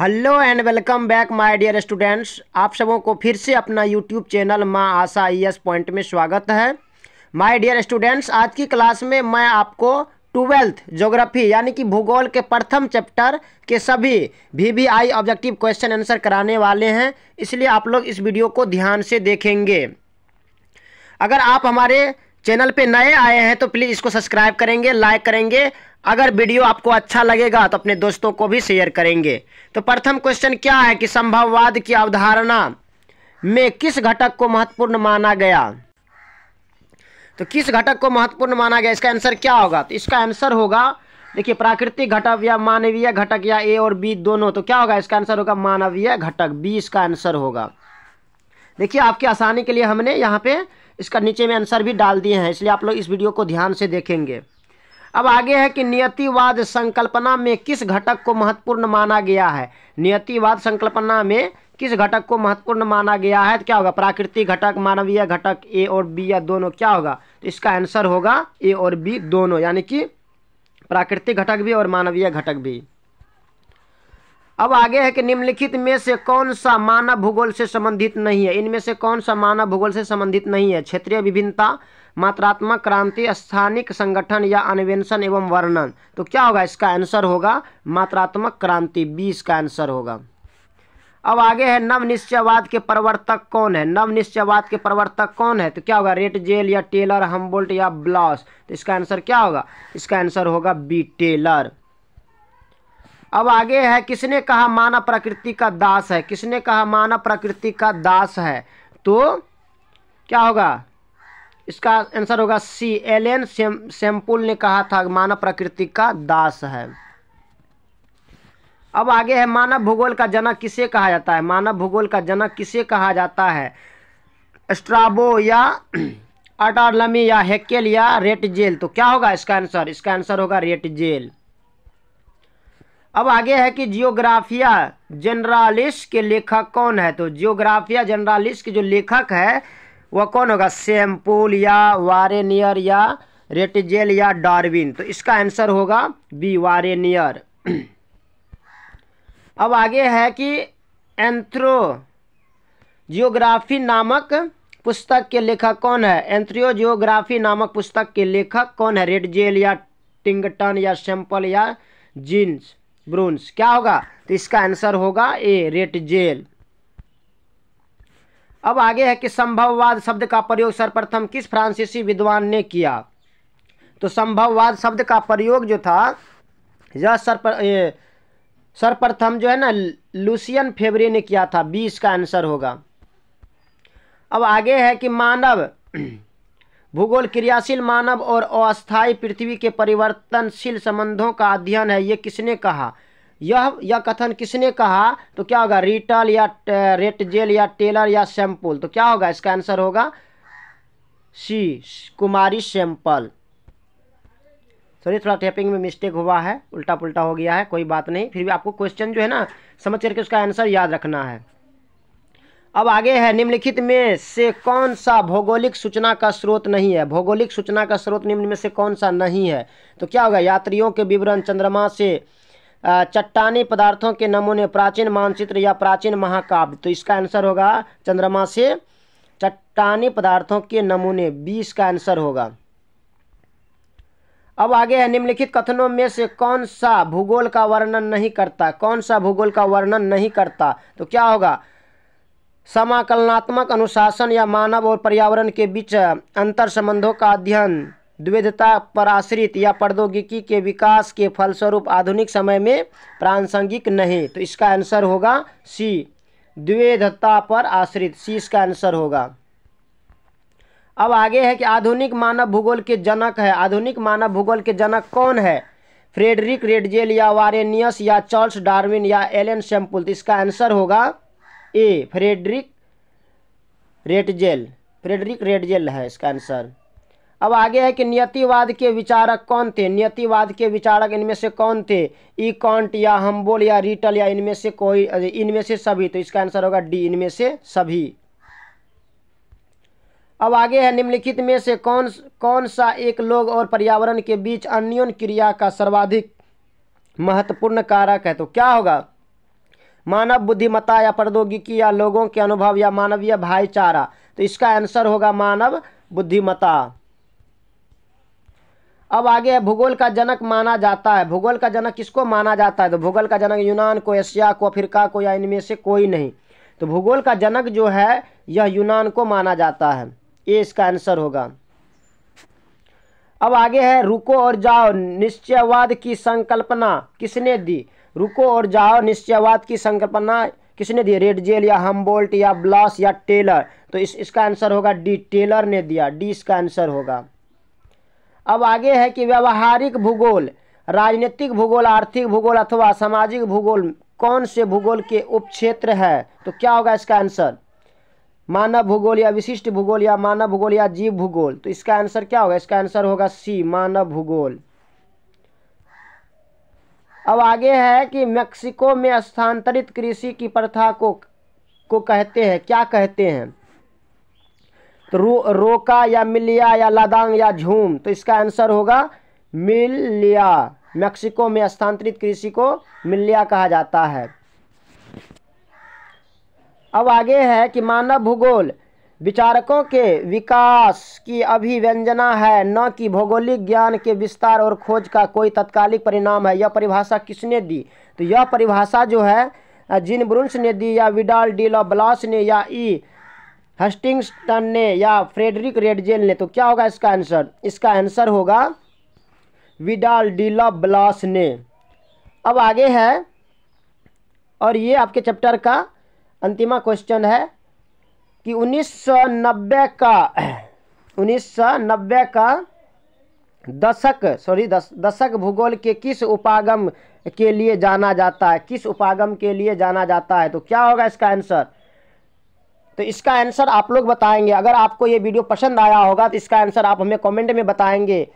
hello and welcome back my dear students आप सबों को फिर से अपना यूट्यूब चैनल माँ आशा ई एस पॉइंट में स्वागत है माय डियर स्टूडेंट्स आज की क्लास में मैं आपको ट्वेल्थ ज्योग्राफी यानी कि भूगोल के प्रथम चैप्टर के सभी V V I objective question answer कराने वाले हैं इसलिए आप लोग इस वीडियो को ध्यान से देखेंगे अगर आप हमारे चैनल पे नए आए हैं तो प्लीज़ इसको सब्सक्राइब करेंगे लाइक करेंगे अगर वीडियो आपको अच्छा लगेगा तो अपने दोस्तों को भी शेयर करेंगे तो प्रथम क्वेश्चन क्या है कि संभववाद की अवधारणा में किस घटक को महत्वपूर्ण माना गया तो किस घटक को महत्वपूर्ण माना गया इसका आंसर क्या होगा तो इसका आंसर होगा देखिए प्राकृतिक घटक या मानवीय घटक या ए और बी दोनों तो क्या होगा इसका आंसर होगा मानवीय घटक बी इसका आंसर होगा देखिए आपकी आसानी के लिए हमने यहाँ पे इसका नीचे में आंसर भी डाल दिए हैं इसलिए आप लोग इस वीडियो को ध्यान से देखेंगे अब आगे है कि नियतिवाद संकल्पना में किस घटक को महत्वपूर्ण माना गया है नियतिवाद संकल्पना में किस घटक को महत्वपूर्ण माना गया है तो क्या होगा प्राकृतिक घटक मानवीय घटक ए और बी या दोनों क्या होगा तो इसका आंसर होगा ए और बी दोनों यानी कि प्राकृतिक घटक भी और मानवीय घटक भी अब आगे है कि निम्नलिखित में से कौन सा मानव भूगोल से संबंधित नहीं है इनमें से कौन सा मानव भूगोल से संबंधित नहीं है क्षेत्रीय विभिन्नता मात्रात्मक क्रांति स्थानिक संगठन या अन्वेषण एवं वर्णन तो क्या होगा इसका आंसर होगा मात्रात्मक क्रांति बीस का आंसर होगा अब आगे है नव निश्चयवाद के प्रवर्तक कौन है नव निश्चयवाद के प्रवर्तक कौन है तो क्या होगा रेट जेल या टेलर हम्बोल्ट या ब्लाउस तो इसका आंसर क्या होगा इसका आंसर होगा बी टेलर अब आगे है किसने कहा मानव प्रकृति का दास है किसने कहा मानव प्रकृति का दास है तो क्या होगा इसका आंसर होगा सी एलेन सेम, सेम्पुल ने कहा था मानव प्रकृति का दास है अब आगे है मानव भूगोल का जनक किसे कहा जाता है मानव भूगोल का जनक किसे कहा जाता है स्ट्राबो या अटारलमी या हेकेल या रेटजेल तो क्या होगा इसका आंसर इसका आंसर होगा रेटजेल अब आगे है कि जियोग्राफिया जनरालिस्ट के लेखक कौन है तो जियोग्राफिया जनरालिस्ट के जो लेखक है वह कौन होगा सेम्पोल या वारेनियर या रेटिजेल या डार्विन तो इसका आंसर होगा बी वारेनियर अब आगे है कि एंथ्रो जियोग्राफी नामक पुस्तक के लेखक कौन है एंथ्रियो जियोग्राफी नामक पुस्तक के लेखक कौन है रेडजेल या टिंगटन या सेम्पल या जीन्स ब्रोन्स क्या होगा तो इसका आंसर होगा ए रेट जेल अब आगे है कि संभववाद शब्द का प्रयोग सर्वप्रथम किस फ्रांसीसी विद्वान ने किया तो संभववाद शब्द का प्रयोग जो था यह सर्व सर्वप्रथम जो है ना लूसियन फेबरे ने किया था बी इसका आंसर होगा अब आगे है कि मानव भूगोल क्रियाशील मानव और अस्थायी पृथ्वी के परिवर्तनशील संबंधों का अध्ययन है ये किसने कहा यह यह कथन किसने कहा तो क्या होगा रिटल या रेटजेल या टेलर या सैम्पल तो क्या होगा इसका आंसर होगा सी कुमारी सैम्पल सॉरी थोड़ा टैपिंग में मिस्टेक हुआ है उल्टा पुल्टा हो गया है कोई बात नहीं फिर भी आपको क्वेश्चन जो है ना समझ करके उसका आंसर याद रखना है अब आगे है निम्नलिखित में से कौन सा भौगोलिक सूचना का स्रोत नहीं है भौगोलिक सूचना का स्रोत निम्न में से कौन सा नहीं है तो क्या होगा यात्रियों के विवरण चंद्रमा से चट्टानी पदार्थों के नमूने प्राचीन मानचित्र या प्राचीन महाकाव्य तो इसका आंसर होगा चंद्रमा से चट्टानी पदार्थों के नमूने बी इसका आंसर होगा अब आगे है निम्नलिखित कथनों में से कौन सा भूगोल का वर्णन नहीं करता कौन सा भूगोल का वर्णन नहीं करता तो क्या होगा समाकलनात्मक अनुशासन या मानव और पर्यावरण के बीच अंतर संबंधों का अध्ययन द्विधता पर आश्रित या प्रौद्योगिकी के विकास के फलस्वरूप आधुनिक समय में प्रासंगिक नहीं तो इसका आंसर होगा सी द्विधता पर आश्रित सी इसका आंसर होगा अब आगे है कि आधुनिक मानव भूगोल के जनक है आधुनिक मानव भूगोल के जनक कौन है फ्रेडरिक रेडजेल या वारेनियस या चार्ल्स डार्विन या एलन सेम्पुल इसका आंसर होगा A Friedrich Ratzel Friedrich Ratzel है इसका आंसर अब आगे है कि नियतिवाद के विचारक कौन थे नियतिवाद के विचारक इनमें से कौन थे ई e, कॉन्ट या हम्बोल या रिटल या इनमें से कोई इनमें से सभी तो इसका आंसर होगा डी इनमें से सभी अब आगे है निम्नलिखित में से कौन कौन सा एक लोग और पर्यावरण के बीच अन्योन क्रिया का सर्वाधिक महत्वपूर्ण कारक है तो क्या होगा मानव बुद्धिमत्ता या प्रौद्योगिकी या लोगों के अनुभव या मानवीय भाईचारा तो इसका आंसर होगा मानव बुद्धिमत्ता अब आगे है भूगोल का जनक माना जाता है भूगोल का जनक किसको माना जाता है तो भूगोल का जनक यूनान को एशिया को अफ्रीका को या इनमें से कोई नहीं तो भूगोल का जनक जो है यह यूनान को माना जाता है ये इसका आंसर होगा अब आगे है रुको और जाओ निश्चयवाद की संकल्पना किसने दी रुको और जाओ निश्चयवाद की संकल्पना किसने दी रेड जेल या हमबोल्ट या ब्लॉस या टेलर तो इस इसका आंसर होगा डी टेलर ने दिया डी इसका आंसर होगा अब आगे है कि व्यावहारिक भूगोल राजनीतिक भूगोल आर्थिक भूगोल अथवा सामाजिक भूगोल कौन से भूगोल के उपक्षेत्र है तो क्या होगा इसका आंसर मानव भूगोल या विशिष्ट भूगोल या मानव भूगोल या जीव भूगोल तो इसका आंसर क्या होगा इसका आंसर होगा सी मानव भूगोल अब आगे है कि मेक्सिको में स्थानांतरित कृषि की प्रथा को को कहते हैं क्या कहते हैं तो रो, रोका या मिलिया या लादांग या झूम तो इसका आंसर होगा मिलिया मेक्सिको में स्थानांतरित कृषि को मिलिया कहा जाता है अब आगे है कि मानव भूगोल विचारकों के विकास की अभिव्यंजना है न कि भौगोलिक ज्ञान के विस्तार और खोज का कोई तत्कालिक परिणाम है यह परिभाषा किसने दी तो यह परिभाषा जो है जिन ब्रुंस ने दी या विडाल डी ब्लास ने या ई हस्टिंगस्टन ने या फ्रेडरिक रेडजेल ने तो क्या होगा इसका आंसर इसका आंसर होगा विडाल डी ब्लास ने अब आगे है और ये आपके चैप्टर का अंतिमा क्वेश्चन है कि 1990 का 1990 का दशक सॉरी दस, दशक भूगोल के किस उपागम के लिए जाना जाता है किस उपागम के लिए जाना जाता है तो क्या होगा इसका आंसर तो इसका आंसर आप लोग बताएंगे अगर आपको ये वीडियो पसंद आया होगा तो इसका आंसर आप हमें कमेंट में बताएंगे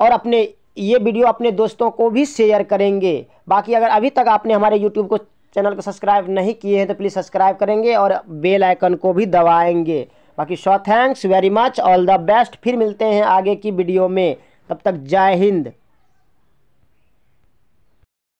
और अपने ये वीडियो अपने दोस्तों को भी शेयर करेंगे बाकी अगर अभी तक आपने हमारे यूट्यूब को चैनल को सब्सक्राइब नहीं किए हैं तो प्लीज़ सब्सक्राइब करेंगे और बेल आइकन को भी दबाएंगे बाकी शो thanks very much all the best फिर मिलते हैं आगे की वीडियो में तब तक जय हिंद